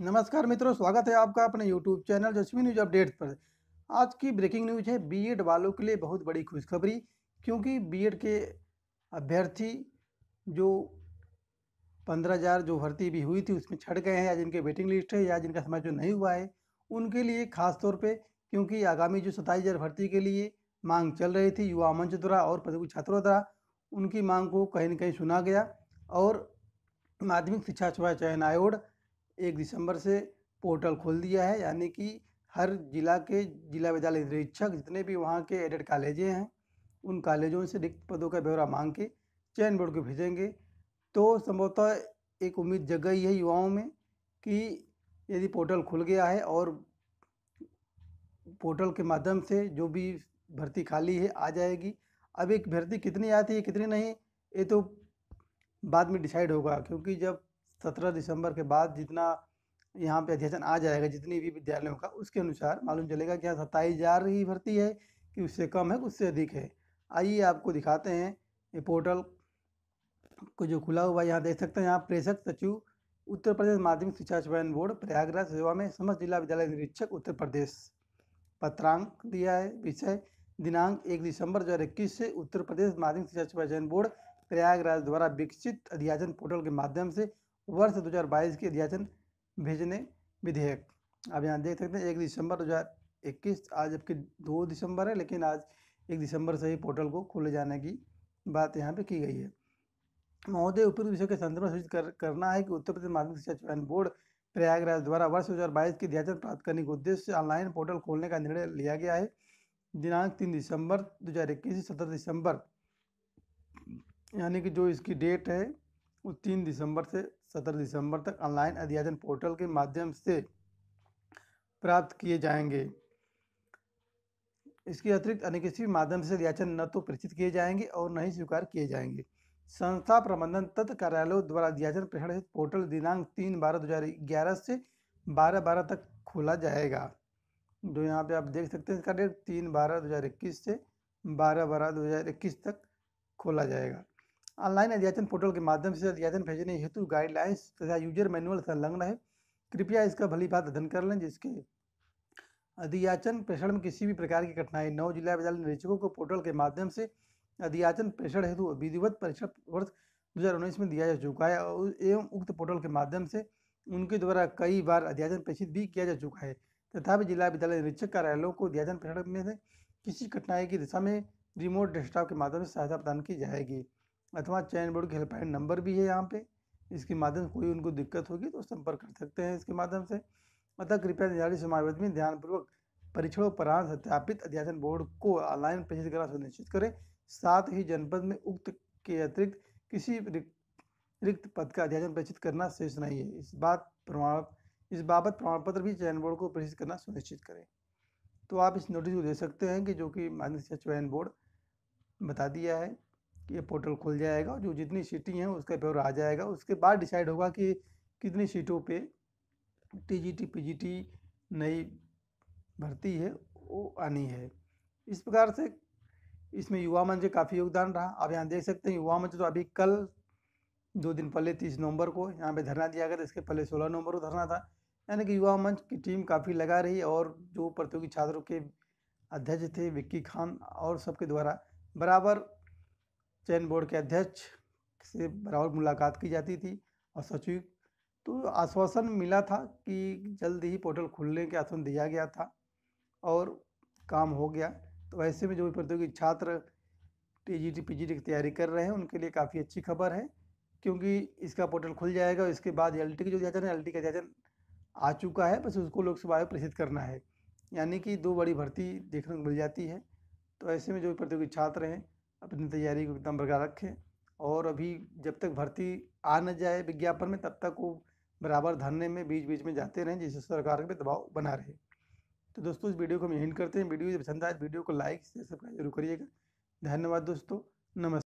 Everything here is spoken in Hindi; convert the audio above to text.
नमस्कार मित्रों स्वागत है आपका अपने YouTube channel Jashmi news updates पर आज की ब्रेकिंग न्यूज है बीएड वालों के लिए बहुत बड़ी खुशखबरी क्योंकि बीएड के अभ्यर्थी जो पंद्रह हज़ार जो भर्ती भी हुई थी उसमें छट गए हैं या जिनके वेटिंग लिस्ट है या जिनका समय जो नहीं हुआ है उनके लिए खास तौर क्योंकि आगामी जो सताईस हज़ार भर्ती के लिए मांग चल रही थी युवा मंच द्वारा और पदवी छात्रों द्वारा उनकी मांग को कहीं ना कहीं सुना गया और माध्यमिक शिक्षा सेवा चयन आयोग एक दिसंबर से पोर्टल खोल दिया है यानी कि हर जिला के जिला विद्यालय निरीक्षक जितने भी वहाँ के एडेड कॉलेजें हैं उन कॉलेजों से रिक्त पदों का ब्यौरा मांग के चयन बोर्ड को भेजेंगे तो संभवतः एक उम्मीद जग गई है युवाओं में कि यदि पोर्टल खुल गया है और पोर्टल के माध्यम से जो भी भर्ती खाली है आ जाएगी अब एक भर्ती कितनी आती है कितनी नहीं ये तो बाद में डिसाइड होगा क्योंकि जब सत्रह दिसंबर के बाद जितना यहाँ पे अध्ययन आ जाएगा जितनी भी विद्यालयों का उसके अनुसार मालूम चलेगा कि यहाँ सत्ताईस हज़ार ही भर्ती है कि उससे कम है उससे अधिक है आइए आपको दिखाते हैं ये पोर्टल को जो खुला हुआ यहाँ देख सकते हैं यहाँ प्रेषक सचिव उत्तर प्रदेश माध्यमिक शिक्षा चयन बोर्ड प्रयागराज सेवा में समस्त जिला विद्यालय निरीक्षक उत्तर प्रदेश पत्रांक दिया है विषय दिनांक एक दिसंबर दो हज़ार इक्कीस से उत्तर प्रदेश माध्यमिक शिक्षा चयन बोर्ड प्रयागराज द्वारा विकसित अध्याचन पोर्टल के माध्यम से वर्ष 2022 के अध्याचन भेजने विधेयक आप यहाँ देख सकते हैं एक दिसंबर 2021 आज जबकि दो दिसंबर है लेकिन आज एक दिसंबर से ही पोर्टल को खोले जाने की बात यहाँ पे की गई है महोदय उपयुक्त विषय के संदर्भ में सूचित कर, करना है कि उत्तर प्रदेश माध्यमिक शिक्षा चयन बोर्ड प्रयागराज द्वारा वर्ष दो के अध्याचन प्राप्त करने के उद्देश्य से ऑनलाइन पोर्टल खोलने का निर्णय लिया गया है दिनांक तीन दिसंबर दो हज़ार सत्रह दिसंबर यानी कि जो इसकी डेट है वो तीन दिसंबर से सत्रह दिसंबर तक ऑनलाइन अध्यापन पोर्टल के माध्यम से प्राप्त किए जाएंगे इसके अतिरिक्त अन्य किसी भी माध्यम से अध्याचन न तो प्रेषित किए जाएंगे और न ही स्वीकार किए जाएंगे संस्था प्रबंधन तत्व कार्यालयों द्वारा अध्याचन प्रेषण पोर्टल दिनांक तीन बारह दो हज़ार ग्यारह से बारह बारह तक खोला जाएगा जो यहाँ पे आप देख सकते हैं इसका डेट तीन बारह दो हज़ार इक्कीस से बारह बारह दो हज़ार इक्कीस तक खोला जाएगा ऑनलाइन अध्यायन पोर्टल के माध्यम से अध्यायन भेजने हेतु गाइडलाइंस तथा यूजर मैनुअल संलग्न है कृपया इसका भली बात अध्ययन कर लें जिसके अधियाचन प्रेषण में किसी भी प्रकार की कठिनाई नौ जिला विद्यालय निरीक्षकों को पोर्टल के माध्यम से अधियाचन प्रेषण हेतु विधिवत परीक्षा वर्ष दो में दिया जा चुका है एवं उक्त पोर्टल के माध्यम से उनके द्वारा कई बार अध्याचन प्रेषित भी किया जा चुका है तथापि जिला विद्यालय निरीक्षक कार्यालयों को अध्याचन प्रेषण में से किसी कठिनाई की दिशा में रिमोट डेस्कटॉप के माध्यम से सहायता प्रदान की जाएगी अथवा चयन बोर्ड के हेल्पलाइन नंबर भी है यहाँ पे इसके माध्यम से कोई उनको दिक्कत होगी तो संपर्क कर सकते हैं इसके माध्यम से अतः कृपया निर्धारित समावेद में ध्यानपूर्वक परीक्षण उपरांत सत्यापित अध्यासन बोर्ड को ऑनलाइन प्रेषित करना सुनिश्चित करें साथ ही जनपद में उक्त के अतिरिक्त किसी रिक्त पद का अध्यासन प्रेषित करना शेष नहीं है इस बात प्रमाण इस बाबत प्रमाण पत्र भी चयन बोर्ड को प्रेषित करना सुनिश्चित करें तो आप इस नोटिस को दे सकते हैं कि जो कि मान्य शिक्षा चयन बोर्ड बता दिया है ये पोर्टल खुल जाएगा जो जितनी सीटें हैं उसका पेपर आ जाएगा उसके बाद डिसाइड होगा कि कितनी सीटों पे टीजीटी पीजीटी नई भर्ती है वो आनी है इस प्रकार से इसमें युवा मंच काफ़ी योगदान रहा आप यहाँ देख सकते हैं युवा मंच तो अभी कल दो दिन पहले तीस नवंबर को यहाँ पे धरना दिया गया था इसके पहले सोलह नवंबर को धरना था यानी कि युवा मंच की टीम काफ़ी लगा रही और जो प्रतियोगी छात्रों के अध्यक्ष थे विक्की खान और सबके द्वारा बराबर चयन बोर्ड के अध्यक्ष से बराबर मुलाकात की जाती थी और सचिव तो आश्वासन मिला था कि जल्द ही पोर्टल खुलने के आश्वासन दिया गया था और काम हो गया तो ऐसे में जो भी प्रतियोगी छात्र T G T P G T की तैयारी कर रहे हैं उनके लिए काफ़ी अच्छी खबर है क्योंकि इसका पोर्टल खुल जाएगा और इसके बाद एल टी का जो अध्याचन है एल टी का अध्याचन आ चुका है बस उसको लोकसभा में प्रेषित करना है यानी कि दो बड़ी भर्ती देखने को मिल जाती है तो ऐसे में जो भी प्रतियोगी छात्र हैं अपनी तैयारी को एकदम बरकरार रखें और अभी जब तक भर्ती आ न जाए विज्ञापन में तब तक वो बराबर धरने में बीच बीच में जाते रहें जिससे सरकार पर दबाव बना रहे तो दोस्तों इस वीडियो को हम यहीं करते हैं वीडियो पसंद आए तो वीडियो को लाइक सब्सक्राइब जरूर करिएगा धन्यवाद दोस्तों नमस्ते